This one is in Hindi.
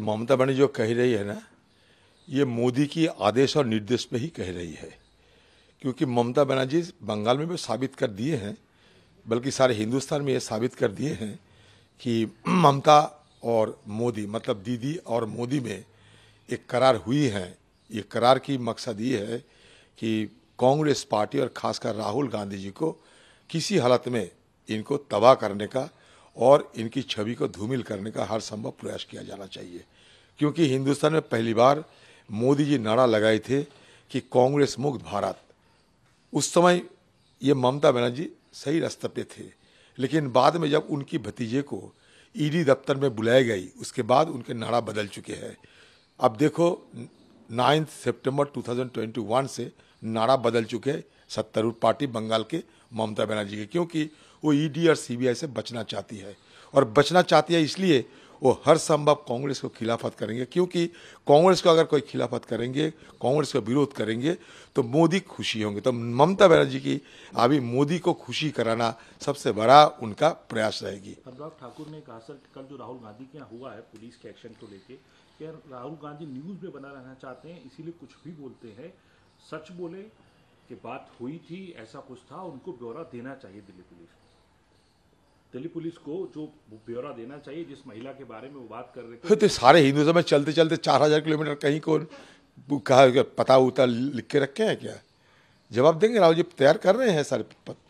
ममता बनर्जी जो कह रही है ना ये मोदी की आदेश और निर्देश पे ही कह रही है क्योंकि ममता बनर्जी बंगाल में भी साबित कर दिए हैं बल्कि सारे हिंदुस्तान में ये साबित कर दिए हैं कि ममता और मोदी मतलब दीदी और मोदी में एक करार हुई है ये करार की मकसद ये है कि कांग्रेस पार्टी और खासकर राहुल गांधी जी को किसी हालत में इनको तबाह करने का और इनकी छवि को धूमिल करने का हर संभव प्रयास किया जाना चाहिए क्योंकि हिंदुस्तान में पहली बार मोदी जी नारा लगाए थे कि कांग्रेस मुक्त भारत उस समय ये ममता बनर्जी सही रास्ते पे थे लेकिन बाद में जब उनकी भतीजे को ईडी दफ्तर में बुलाई गई उसके बाद उनके नारा बदल चुके हैं अब देखो 9 सितंबर 2021 से नारा बदल चुके सत्तारूढ़ पार्टी बंगाल के ममता बनर्जी के क्योंकि वो ईडी e और सीबीआई से बचना चाहती है और बचना चाहती है इसलिए वो हर संभव कांग्रेस को खिलाफत करेंगे क्योंकि कांग्रेस को अगर कोई खिलाफत करेंगे कांग्रेस का विरोध करेंगे तो मोदी खुशी होंगे तो ममता बनर्जी की अभी मोदी को खुशी कराना सबसे बड़ा उनका प्रयास रहेगी अनुराग ठाकुर ने कहा सर कल जो राहुल गांधी के यहाँ हुआ है पुलिस के एक्शन को लेके क्या राहुल गांधी न्यूज़ में बना रहना चाहते हैं इसीलिए कुछ भी बोलते हैं सच बोले कि बात हुई थी ऐसा कुछ था उनको ब्यौरा देना चाहिए दिल्ली पुलिस को दिल्ली पुलिस को जो ब्यौरा देना चाहिए जिस महिला के बारे में वो बात कर रहे थे तो सारे हिंदुज्म में चलते चलते चार हजार किलोमीटर कहीं को कहा पता उता लिख के रखे हैं क्या जवाब देंगे राहुल जी तैयार कर रहे हैं सारे